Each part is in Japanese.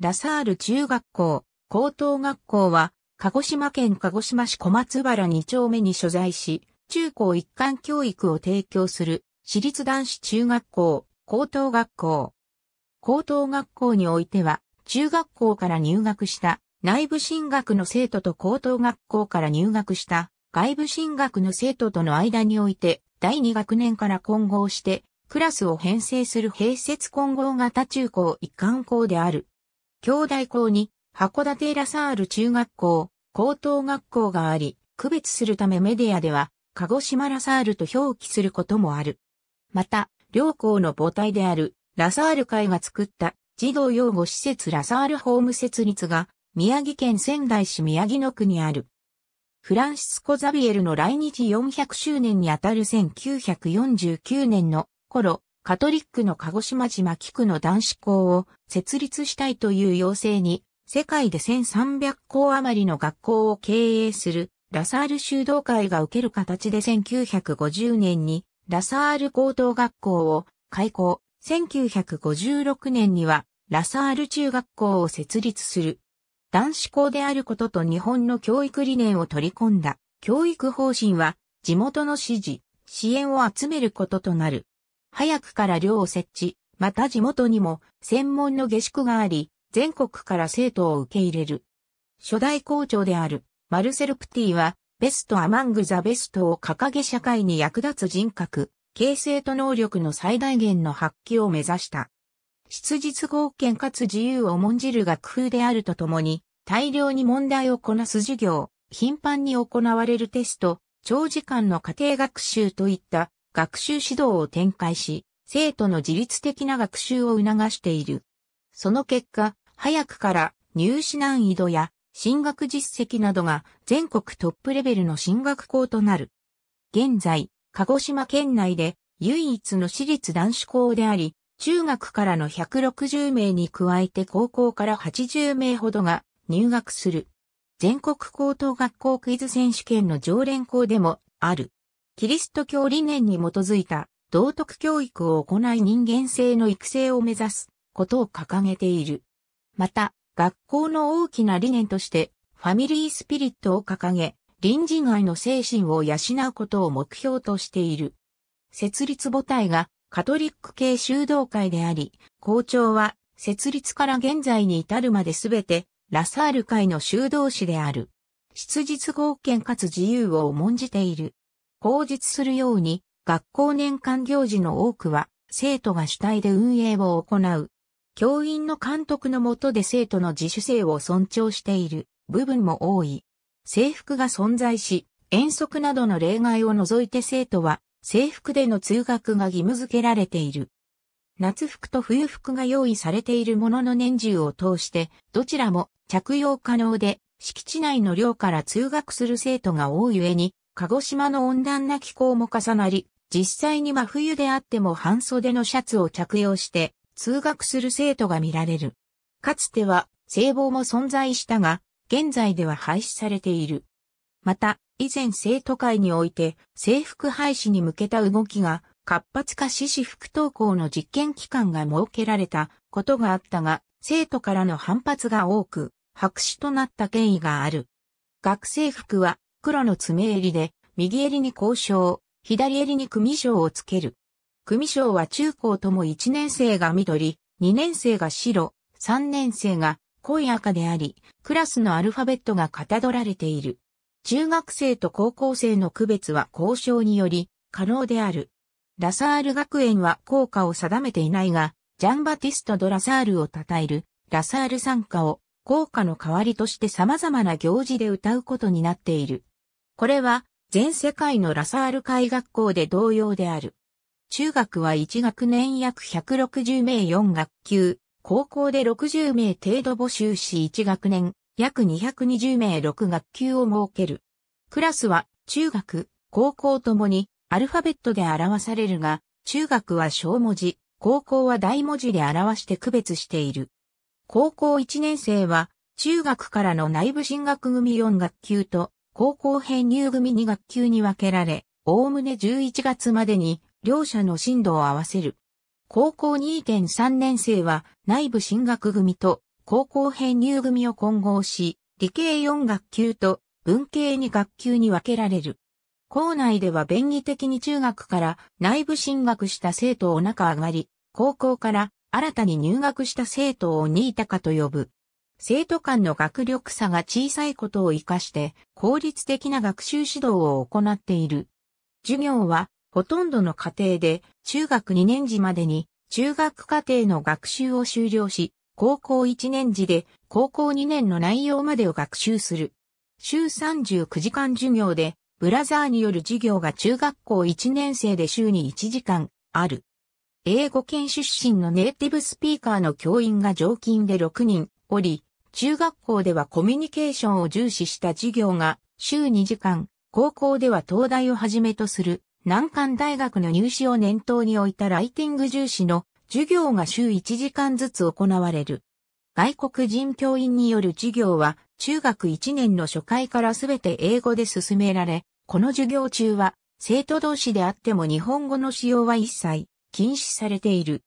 ラサール中学校、高等学校は、鹿児島県鹿児島市小松原2丁目に所在し、中高一貫教育を提供する、私立男子中学校、高等学校。高等学校においては、中学校から入学した内部進学の生徒と高等学校から入学した外部進学の生徒との間において、第2学年から混合して、クラスを編成する併設混合型中高一貫校である。兄弟校に、函館ラサール中学校、高等学校があり、区別するためメディアでは、鹿児島ラサールと表記することもある。また、両校の母体である、ラサール会が作った児童養護施設ラサールホーム設立が、宮城県仙台市宮城野区にある。フランシスコ・ザビエルの来日400周年にあたる1949年の頃、カトリックの鹿児島島菊区の男子校を設立したいという要請に、世界で1300校余りの学校を経営するラサール修道会が受ける形で1950年にラサール高等学校を開校、1956年にはラサール中学校を設立する。男子校であることと日本の教育理念を取り込んだ教育方針は地元の支持、支援を集めることとなる。早くから寮を設置、また地元にも専門の下宿があり、全国から生徒を受け入れる。初代校長であるマルセル・プティは、ベスト・アマング・ザ・ベストを掲げ社会に役立つ人格、形成と能力の最大限の発揮を目指した。質実合憲かつ自由を重んじる学風であるとともに、大量に問題をこなす授業、頻繁に行われるテスト、長時間の家庭学習といった学習指導を展開し、生徒の自律的な学習を促している。その結果、早くから入試難易度や進学実績などが全国トップレベルの進学校となる。現在、鹿児島県内で唯一の私立男子校であり、中学からの160名に加えて高校から80名ほどが入学する。全国高等学校クイズ選手権の常連校でもある。キリスト教理念に基づいた道徳教育を行い人間性の育成を目指すことを掲げている。また、学校の大きな理念としてファミリースピリットを掲げ、隣人愛の精神を養うことを目標としている。設立母体がカトリック系修道会であり、校長は設立から現在に至るまで全てラサール会の修道士である。質実合憲かつ自由を重んじている。口実するように、学校年間行事の多くは、生徒が主体で運営を行う。教員の監督の下で生徒の自主性を尊重している部分も多い。制服が存在し、遠足などの例外を除いて生徒は制服での通学が義務付けられている。夏服と冬服が用意されているものの年中を通して、どちらも着用可能で、敷地内の寮から通学する生徒が多い上に、鹿児島の温暖な気候も重なり、実際に真冬であっても半袖のシャツを着用して通学する生徒が見られる。かつては聖望も存在したが、現在では廃止されている。また、以前生徒会において制服廃止に向けた動きが活発化し私服登校の実験期間が設けられたことがあったが、生徒からの反発が多く、白紙となった経緯がある。学生服は黒の爪襟で、右襟に交渉、左襟に組章をつける。組章は中高とも1年生が緑、2年生が白、3年生が濃い赤であり、クラスのアルファベットがかたどられている。中学生と高校生の区別は交渉により可能である。ラサール学園は効果を定めていないが、ジャンバティスト・ド・ラサールを称える、ラサール参加を、効果の代わりとして様々な行事で歌うことになっている。これは全世界のラサール海学校で同様である。中学は1学年約160名4学級、高校で60名程度募集し1学年約220名6学級を設ける。クラスは中学、高校ともにアルファベットで表されるが、中学は小文字、高校は大文字で表して区別している。高校1年生は中学からの内部進学組4学級と高校編入組2学級に分けられ、おおむね11月までに両者の進度を合わせる。高校2.3年生は内部進学組と高校編入組を混合し、理系4学級と文系2学級に分けられる。校内では便宜的に中学から内部進学した生徒を中上がり、高校から新たに入学した生徒を位。高と呼ぶ。生徒間の学力差が小さいことを活かして効率的な学習指導を行っている。授業はほとんどの家庭で中学2年時までに中学課程の学習を終了し、高校1年時で高校2年の内容までを学習する。週39時間授業で、ブラザーによる授業が中学校1年生で週に1時間ある。英語圏出身のネイティブスピーカーの教員が常勤で6人おり、中学校ではコミュニケーションを重視した授業が週2時間、高校では東大をはじめとする難関大学の入試を念頭に置いたライティング重視の授業が週1時間ずつ行われる。外国人教員による授業は中学1年の初回からすべて英語で進められ、この授業中は生徒同士であっても日本語の使用は一切禁止されている。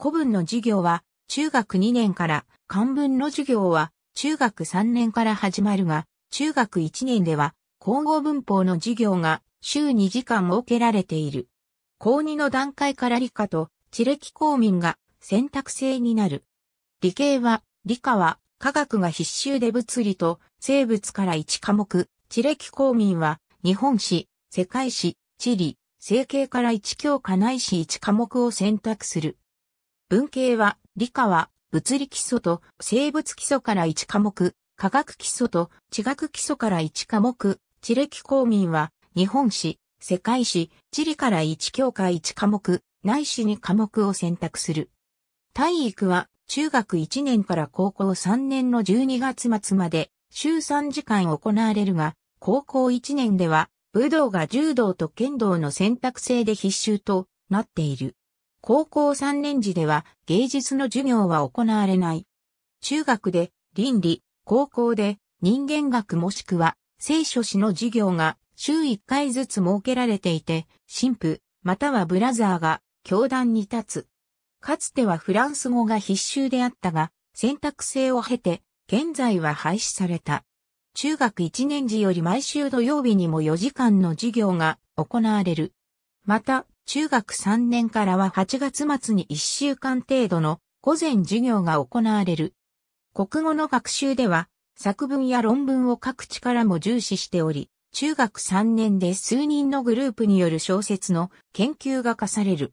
古文の授業は中学2年から漢文の授業は中学3年から始まるが、中学1年では口語文法の授業が週2時間設けられている。高2の段階から理科と地歴公民が選択制になる。理系は、理科は科学が必修で物理と生物から1科目、地歴公民は日本史、世界史、地理、整形から1教科ないし1科目を選択する。文系は理科は物理基礎と生物基礎から1科目、科学基礎と地学基礎から1科目、地歴公民は日本史、世界史、地理から1教科1科目、内史2科目を選択する。体育は中学1年から高校3年の12月末まで週3時間行われるが、高校1年では武道が柔道と剣道の選択制で必修となっている。高校3年時では芸術の授業は行われない。中学で倫理、高校で人間学もしくは聖書史の授業が週1回ずつ設けられていて、神父またはブラザーが教壇に立つ。かつてはフランス語が必修であったが、選択制を経て、現在は廃止された。中学1年時より毎週土曜日にも4時間の授業が行われる。また、中学3年からは8月末に1週間程度の午前授業が行われる。国語の学習では作文や論文を書く力も重視しており、中学3年で数人のグループによる小説の研究が課される。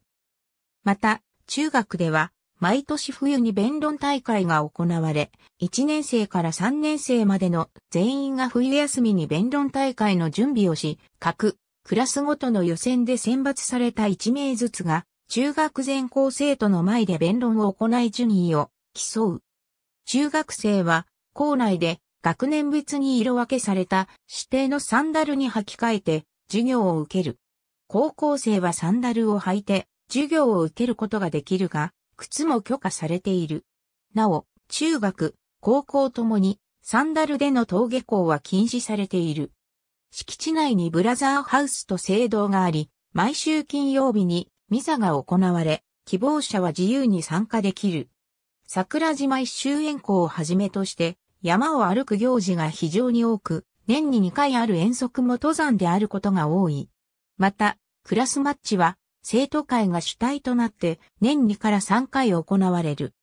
また、中学では毎年冬に弁論大会が行われ、1年生から3年生までの全員が冬休みに弁論大会の準備をし、書く、クラスごとの予選で選抜された1名ずつが、中学全校生徒の前で弁論を行い順位を競う。中学生は、校内で学年別に色分けされた指定のサンダルに履き替えて授業を受ける。高校生はサンダルを履いて授業を受けることができるが、靴も許可されている。なお、中学、高校ともにサンダルでの登下校は禁止されている。敷地内にブラザーハウスと聖堂があり、毎週金曜日にミサが行われ、希望者は自由に参加できる。桜島一周演行をはじめとして、山を歩く行事が非常に多く、年に2回ある遠足も登山であることが多い。また、クラスマッチは、生徒会が主体となって、年2から3回行われる。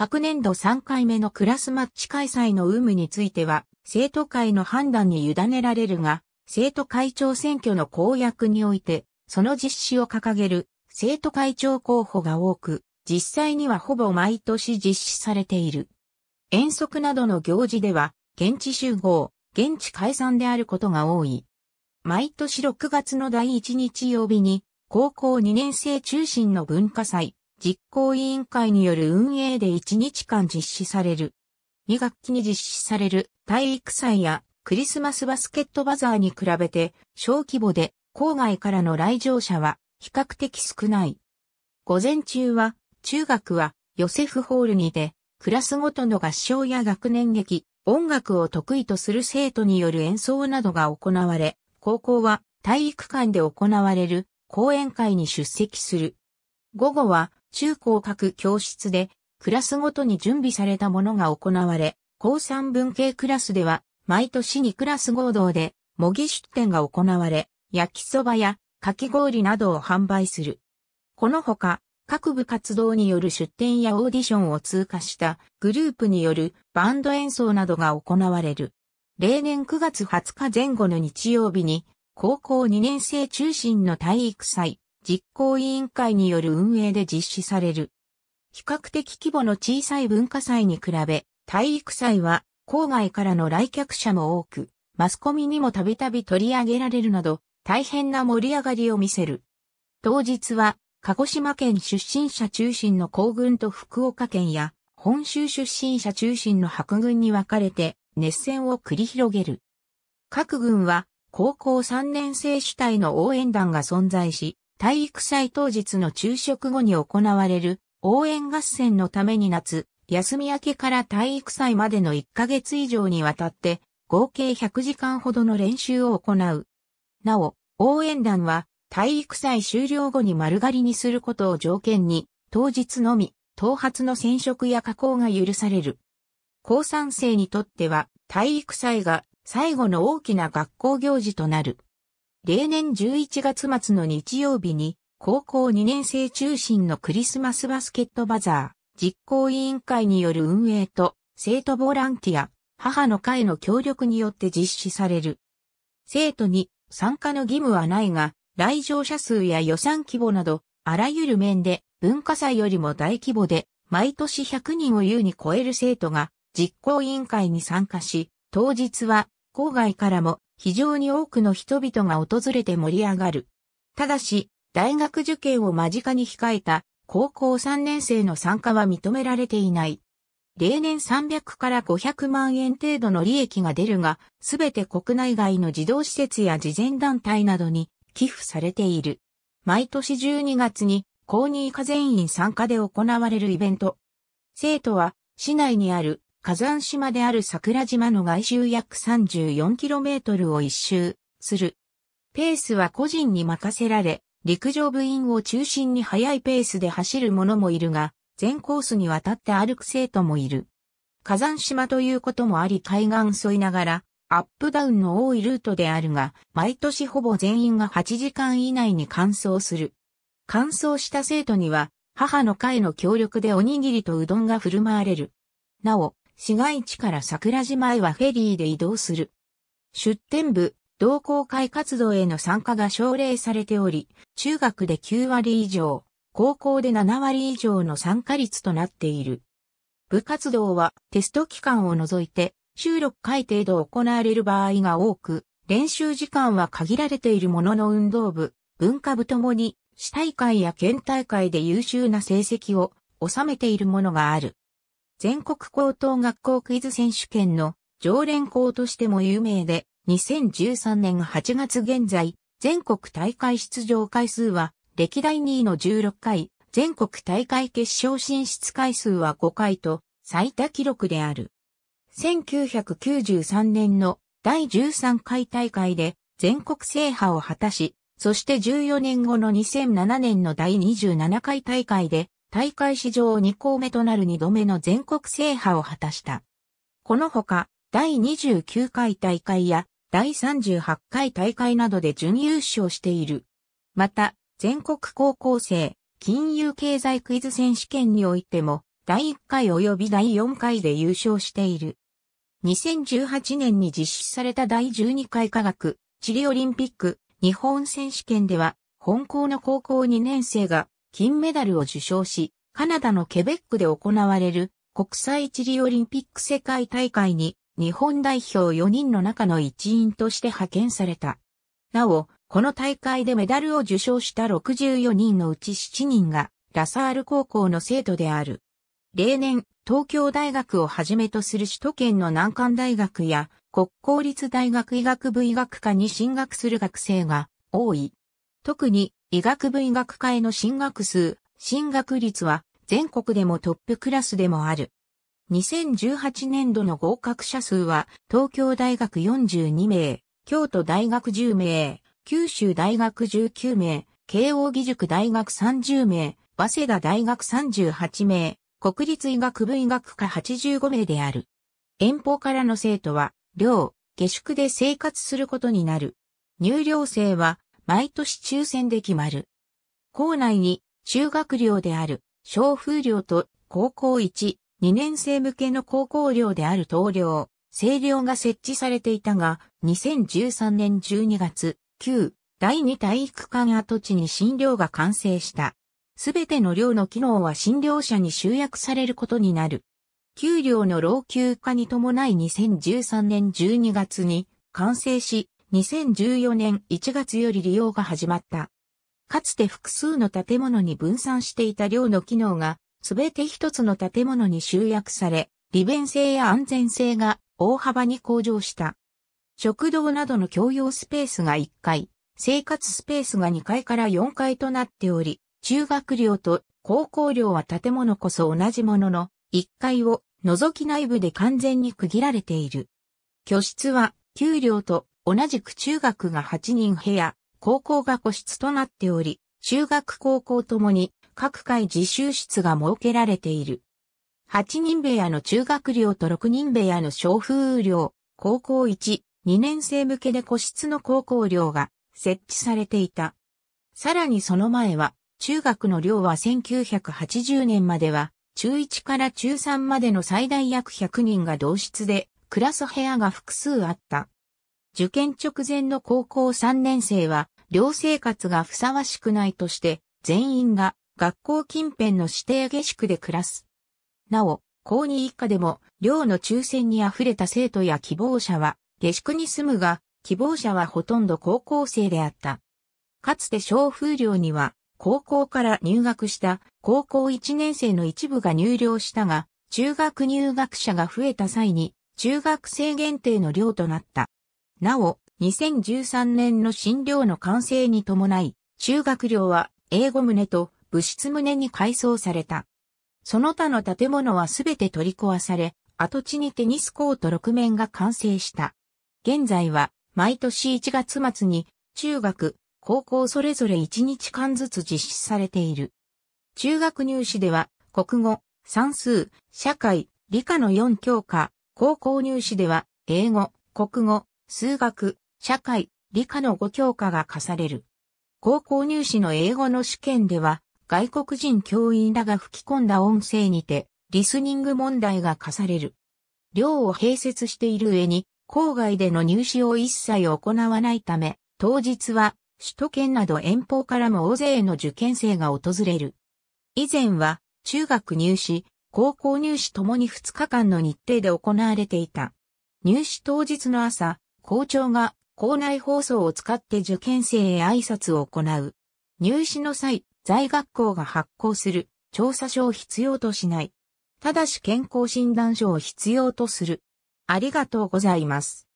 各年度3回目のクラスマッチ開催の有無については、生徒会の判断に委ねられるが、生徒会長選挙の公約において、その実施を掲げる生徒会長候補が多く、実際にはほぼ毎年実施されている。遠足などの行事では、現地集合、現地解散であることが多い。毎年6月の第1日曜日に、高校2年生中心の文化祭、実行委員会による運営で1日間実施される。2学期に実施される体育祭やクリスマスバスケットバザーに比べて小規模で郊外からの来場者は比較的少ない。午前中は中学はヨセフホールにてクラスごとの合唱や学年劇、音楽を得意とする生徒による演奏などが行われ、高校は体育館で行われる講演会に出席する。午後は中高各教室で、クラスごとに準備されたものが行われ、高三文系クラスでは、毎年2クラス合同で、模擬出店が行われ、焼きそばやかき氷などを販売する。このほか、各部活動による出展やオーディションを通過したグループによるバンド演奏などが行われる。例年9月20日前後の日曜日に、高校2年生中心の体育祭、実行委員会による運営で実施される。比較的規模の小さい文化祭に比べ、体育祭は郊外からの来客者も多く、マスコミにもたびたび取り上げられるなど、大変な盛り上がりを見せる。当日は、鹿児島県出身者中心の行軍と福岡県や、本州出身者中心の白軍に分かれて、熱戦を繰り広げる。各軍は、高校3年生主体の応援団が存在し、体育祭当日の昼食後に行われる応援合戦のために夏、休み明けから体育祭までの1ヶ月以上にわたって合計100時間ほどの練習を行う。なお、応援団は体育祭終了後に丸刈りにすることを条件に当日のみ頭髪の染色や加工が許される。高3生にとっては体育祭が最後の大きな学校行事となる。例年11月末の日曜日に、高校2年生中心のクリスマスバスケットバザー、実行委員会による運営と、生徒ボランティア、母の会の協力によって実施される。生徒に参加の義務はないが、来場者数や予算規模など、あらゆる面で文化祭よりも大規模で、毎年100人を優に超える生徒が実行委員会に参加し、当日は郊外からも非常に多くの人々が訪れて盛り上がる。ただし、大学受験を間近に控えた高校3年生の参加は認められていない。例年300から500万円程度の利益が出るが、すべて国内外の児童施設や慈善団体などに寄付されている。毎年12月に公認課全員参加で行われるイベント。生徒は市内にある火山島である桜島の外周約 34km を一周する。ペースは個人に任せられ、陸上部員を中心に速いペースで走る者もいるが、全コースにわたって歩く生徒もいる。火山島ということもあり海岸沿いながら、アップダウンの多いルートであるが、毎年ほぼ全員が8時間以内に完走する。完走した生徒には、母の会の協力でおにぎりとうどんが振る舞われる。なお、市街地から桜島へはフェリーで移動する。出店部、同好会活動への参加が奨励されており、中学で9割以上、高校で7割以上の参加率となっている。部活動はテスト期間を除いて週録回程度行われる場合が多く、練習時間は限られているものの運動部、文化部ともに、市大会や県大会で優秀な成績を収めているものがある。全国高等学校クイズ選手権の常連校としても有名で、2013年8月現在、全国大会出場回数は歴代2位の16回、全国大会決勝進出回数は5回と最多記録である。1993年の第13回大会で全国制覇を果たし、そして14年後の2007年の第27回大会で大会史上2校目となる2度目の全国制覇を果たした。このほか、第29回大会や第38回大会などで準優勝している。また、全国高校生、金融経済クイズ選手権においても、第1回及び第4回で優勝している。2018年に実施された第12回科学、チリオリンピック、日本選手権では、本校の高校2年生が金メダルを受賞し、カナダのケベックで行われる国際地理オリンピック世界大会に日本代表4人の中の一員として派遣された。なお、この大会でメダルを受賞した64人のうち7人がラサール高校の生徒である。例年、東京大学をはじめとする首都圏の難関大学や国公立大学医学部医学科に進学する学生が多い。特に医学部医学会の進学数、進学率は全国でもトップクラスでもある。2018年度の合格者数は東京大学42名、京都大学10名、九州大学19名、慶応義塾大学30名、早稲田大学38名、国立医学部医学科85名である。遠方からの生徒は、寮、下宿で生活することになる。入寮生は毎年抽選で決まる。校内に修学寮である小風寮と高校1、2年生向けの高校寮である東寮、清寮が設置されていたが、2013年12月、旧第2体育館跡地に新寮が完成した。すべての寮の機能は新寮舎に集約されることになる。給料の老朽化に伴い2013年12月に完成し、2014年1月より利用が始まった。かつて複数の建物に分散していた量の機能が、すべて一つの建物に集約され、利便性や安全性が大幅に向上した。食堂などの共用スペースが1階、生活スペースが2階から4階となっており、中学寮と高校寮は建物こそ同じものの、1階を除き内部で完全に区切られている。居室は、給料と同じく中学が8人部屋、高校が個室となっており、中学高校ともに各界自習室が設けられている。8人部屋の中学寮と6人部屋の小風寮、高校1、2年生向けで個室の高校寮が設置されていた。さらにその前は、中学の寮は1980年までは、中1から中3までの最大約100人が同室で、クラス部屋が複数あった。受験直前の高校3年生は、寮生活がふさわしくないとして、全員が学校近辺の指定下宿で暮らす。なお、高2以下でも、寮の抽選に溢れた生徒や希望者は、下宿に住むが、希望者はほとんど高校生であった。かつて小風寮には、高校から入学した高校1年生の一部が入寮したが、中学入学者が増えた際に、中学生限定の寮となった。なお、2013年の診療の完成に伴い、中学寮は英語棟と物質棟に改装された。その他の建物はすべて取り壊され、跡地にテニスコート6面が完成した。現在は、毎年1月末に、中学、高校それぞれ1日間ずつ実施されている。中学入試では、国語、算数、社会、理科の4教科、高校入試では、英語、国語、数学、社会、理科の5教科が課される。高校入試の英語の試験では、外国人教員らが吹き込んだ音声にて、リスニング問題が課される。寮を併設している上に、郊外での入試を一切行わないため、当日は、首都圏など遠方からも大勢の受験生が訪れる。以前は、中学入試、高校入試ともに2日間の日程で行われていた。入試当日の朝、校長が校内放送を使って受験生へ挨拶を行う。入試の際、在学校が発行する調査書を必要としない。ただし健康診断書を必要とする。ありがとうございます。